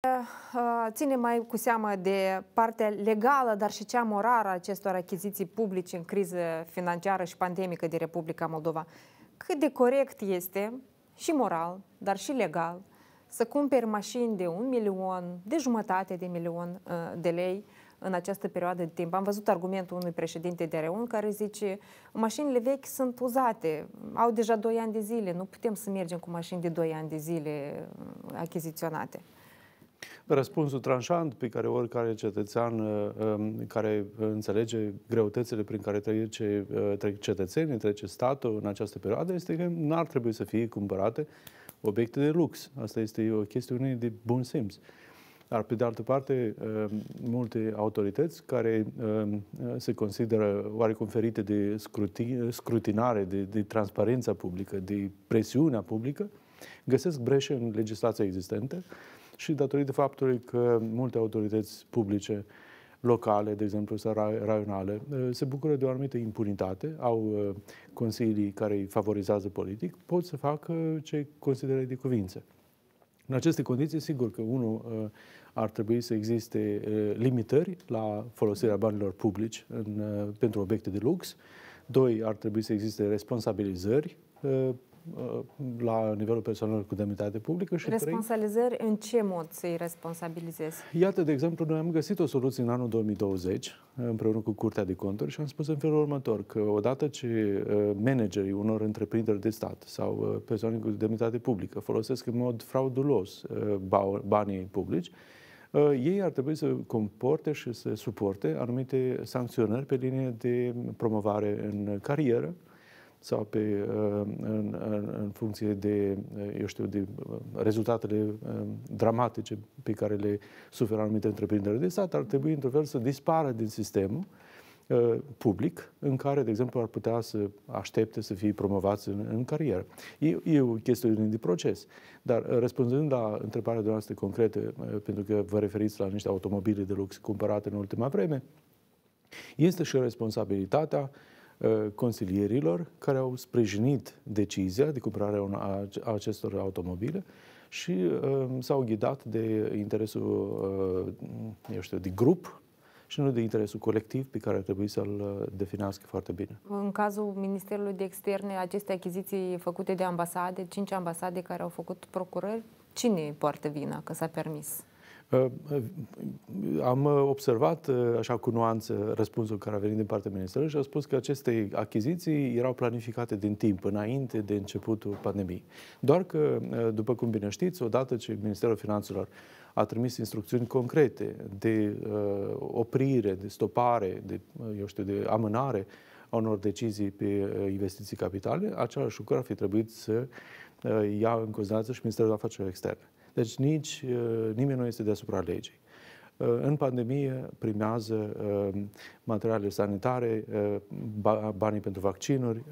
Eh, eh, ține mai cu seamă de partea legală, dar și cea morală a acestor achiziții publice în criză financiară și pandemică de Republica Moldova. Cât de corect este și moral, dar și legal, să cumperi mașini de un milion, de jumătate de milion eh, de lei în această perioadă de timp. Am văzut argumentul unui președinte de Reun care zice mașinile vechi sunt uzate, au deja 2 ani de zile, nu putem să mergem cu mașini de 2 ani de zile achiziționate răspunsul tranșant pe care oricare cetățean uh, um, care uh, înțelege greutățile prin care trece, uh, trec cetățenii, trece statul în această perioadă, este că nu ar trebui să fie cumpărate obiecte de lux. Asta este o chestiune de bun simț. Dar, pe de altă parte, um, multe autorități care um, se consideră oarecum ferite de scrutinare, de, de transparența publică, de presiunea publică, găsesc breșe în legislația existentă și datorită faptului că multe autorități publice locale, de exemplu, sau raionale, uh, se bucură de o anumită impunitate, au uh, consilii care îi favorizează politic, pot să facă ce consideră de cuvință. În aceste condiții, sigur că, unul, uh, ar trebui să existe limitări la folosirea banilor publici în, pentru obiecte de lux, doi, ar trebui să existe responsabilizări Uh, la nivelul personal cu demnitate publică. Și Responsabilizări trei, în ce mod să-i responsabilizezi? Iată, de exemplu, noi am găsit o soluție în anul 2020 împreună cu Curtea de Conturi și am spus în felul următor că odată ce uh, managerii unor întreprinderi de stat sau uh, persoane cu demnitate publică folosesc în mod fraudulos banii publici, ei ar trebui să comporte și să suporte anumite sancționări pe linie de promovare în carieră, sau pe, uh, în, în, în funcție de, uh, eu știu, de uh, rezultatele dramatice pe care le suferă anumite întreprinderi de stat, ar trebui într-un fel să dispară din sistemul public în care, de exemplu, ar putea să aștepte să fie promovați în, în carieră. E, e o chestiune de proces. Dar răspunzând la întrebarea dumneavoastră concretă, pentru că vă referiți la niște automobile de lux cumpărate în ultima vreme, este și responsabilitatea uh, Uh, consilierilor care au sprijinit decizia de cumpărare a acestor automobile și uh, s-au ghidat de interesul, uh, eu știu, de grup și nu de interesul colectiv pe care ar trebui să-l definească foarte bine. În cazul Ministerului de Externe, aceste achiziții făcute de ambasade, cinci ambasade care au făcut procurări, cine poartă vina că s-a permis? Ă, ă, am ă, observat, așa cu nuanță, răspunsul care a venit din partea Ministerului și a spus că aceste achiziții erau planificate din timp, înainte de începutul pandemiei. Doar că, după cum bine știți, odată ce Ministerul Finanțelor a trimis instrucțiuni concrete de oprire, de stopare, de, eu știu, de amânare a unor decizii pe investiții capitale, același lucru ar fi trebuit să ia în considerare și Ministerul Afacerilor Externe. Deci nici eh, nimeni nu este deasupra legii. Uh, în pandemie primează uh, materiale sanitare, uh, banii pentru vaccinuri,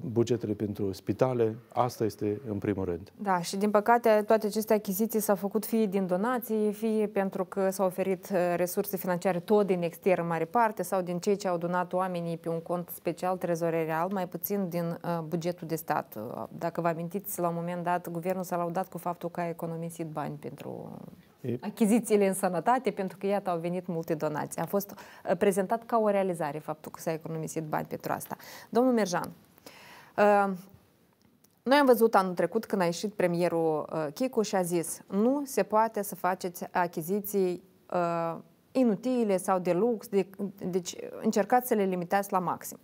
bugetele pentru spitale. Asta este în primul rând. Da, și din păcate toate aceste achiziții s-au făcut fie din donații, fie pentru că s-au oferit resurse financiare tot din exterior, în mare parte sau din cei ce au donat oamenii pe un cont special trezorerial, mai puțin din bugetul de stat. Dacă vă amintiți, la un moment dat, guvernul s-a laudat cu faptul că a economisit bani pentru achizițiile în sănătate, pentru că iată au venit multe donații. A fost uh, prezentat ca o realizare faptul că s-a economisit bani pentru asta. Domnul Merjan, uh, noi am văzut anul trecut când a ieșit premierul uh, Chicu și a zis nu se poate să faceți achiziții inutile sau de lux, deci încercați să le limitați la maxim.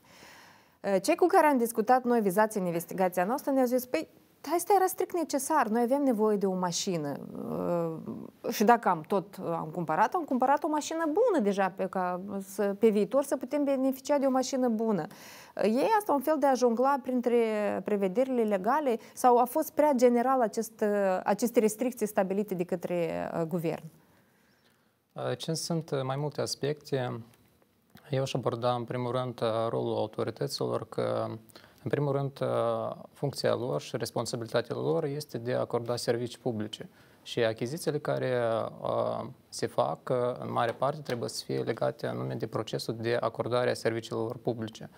Cei cu care am discutat noi vizați în investigația noastră ne-au zis, păi asta era strict necesar. Noi avem nevoie de o mașină. Ă, și dacă am tot ă, am cumpărat, am cumpărat o mașină bună deja pe, ca, să, pe viitor să putem beneficia de o mașină bună. Ei asta un fel de a jongla printre prevederile legale sau a fost prea general acest, ă, aceste restricții stabilite de către guvern? Ce sunt mai multe aspecte. Eu aș aborda în primul rând rolul autorităților că uh, în primul rând, uh, funcția lor și responsabilitatea lor este de a acorda servicii publice. Și achizițiile care uh, se fac, uh, în mare parte, trebuie să fie legate anume de procesul de acordare a serviciilor publice.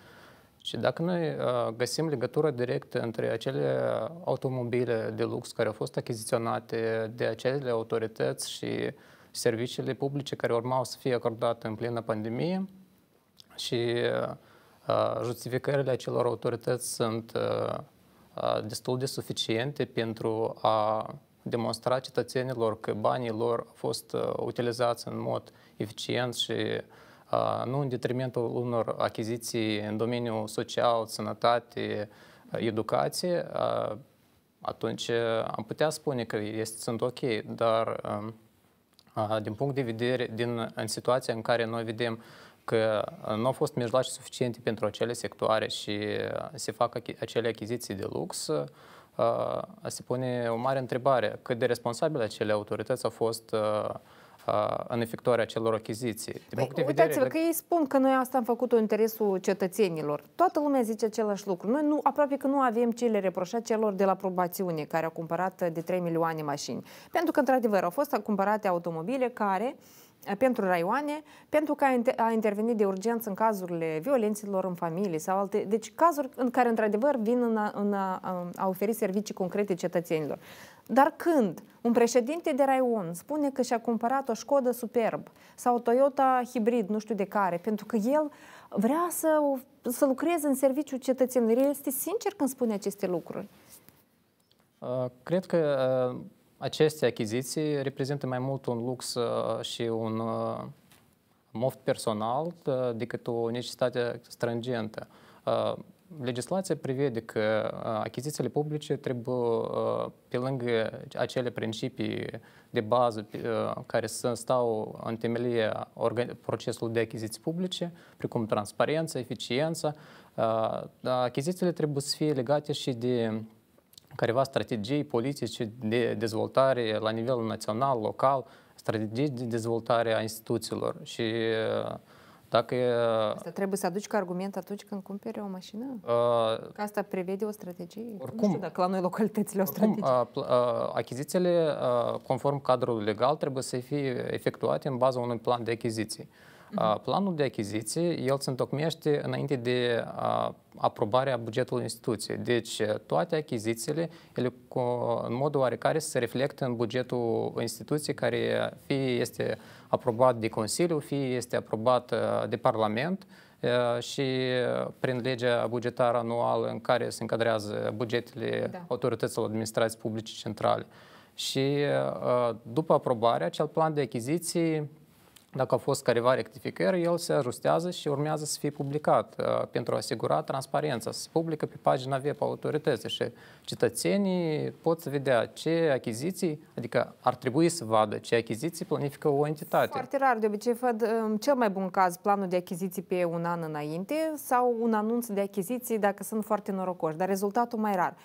Și dacă noi găsim legătură directă între acele automobile de lux care au fost achiziționate de acele autorități și serviciile publice care urmau să fie acordate în plină pandemie și Э, justificările acelor autorități sunt э, э, destul de suficiente pentru a demonstra cetățenilor că banii lor au fost utilizați în mod eficient și nu în detrimentul unor achiziții în domeniul social, sănătate, educație, atunci am putea spune că este, sunt ok, dar ehm, din punct de vedere, din, în situația în care noi vedem uh, că uh, nu au fost mijloace suficiente pentru acele sectoare și uh, se fac acele achiziții de lux, uh, se pune o mare întrebare cât de responsabile acele autorități au fost în efectuarea acelor achiziții. Din păi, uitați-vă de... că ei spun că noi asta am făcut în interesul cetățenilor. Toată lumea zice același lucru. Noi nu, aproape că nu avem ce le reproșa celor de la probațiune care au cumpărat de 3 milioane mașini. Pentru că, într-adevăr, au fost cumpărate automobile care uh, pentru raioane, pentru că a intervenit de urgență în cazurile violențelor în familie sau alte, deci cazuri în care într-adevăr vin în a, în a, a oferi servicii concrete cetățenilor. Dar când un președinte de raion spune că și-a cumpărat o Skoda superb sau o Toyota hibrid, nu știu de care, pentru că el vrea să, să lucreze în serviciul cetățenilor, el este sincer când spune aceste lucruri? Uh, cred că uh, aceste achiziții reprezintă mai mult un lux uh, și un uh, moft personal uh, decât o necesitate strângentă. Legislația prevede că achizițiile publice trebuie, pe lângă acele principii de bază care sunt stau în temelie procesului de achiziții publice, precum transparența, eficiența, achizițiile trebuie să fie legate și de careva strategii politice de dezvoltare la nivel național, local, strategii de dezvoltare a instituțiilor și uh, dacă... Uh, asta trebuie să aduci ca argument atunci când cumperi o mașină? Uh, că asta prevede o strategie? Oricum, nu știu dacă la noi localitățile oricum, o strategie. Uh, uh, achizițiile, uh, conform cadrului legal, trebuie să fie efectuate în baza unui plan de achiziții. Uh, Uh-huh. Uh, planul de achiziție, el se întocmește înainte de uh, aprobarea bugetului instituției. Deci toate achizițiile, ele cu, în modul oarecare se reflectă în bugetul instituției care fie este aprobat de Consiliu, fie este aprobat uh, de Parlament și prin legea bugetară anuală în care se încadrează bugetele da. autorităților administrației publice centrale. Și după aprobarea, acel plan de achiziții dacă au fost careva rectificări, el se ajustează și urmează să fie publicat uh, pentru a asigura transparența. Se publică pe pagina web a autorității și cetățenii pot să vedea ce achiziții, adică ar trebui să vadă ce achiziții planifică o entitate. Foarte rar, de obicei văd um, cel mai bun caz planul de achiziții pe un an înainte sau un anunț de achiziții dacă sunt foarte norocoși, dar rezultatul mai rar.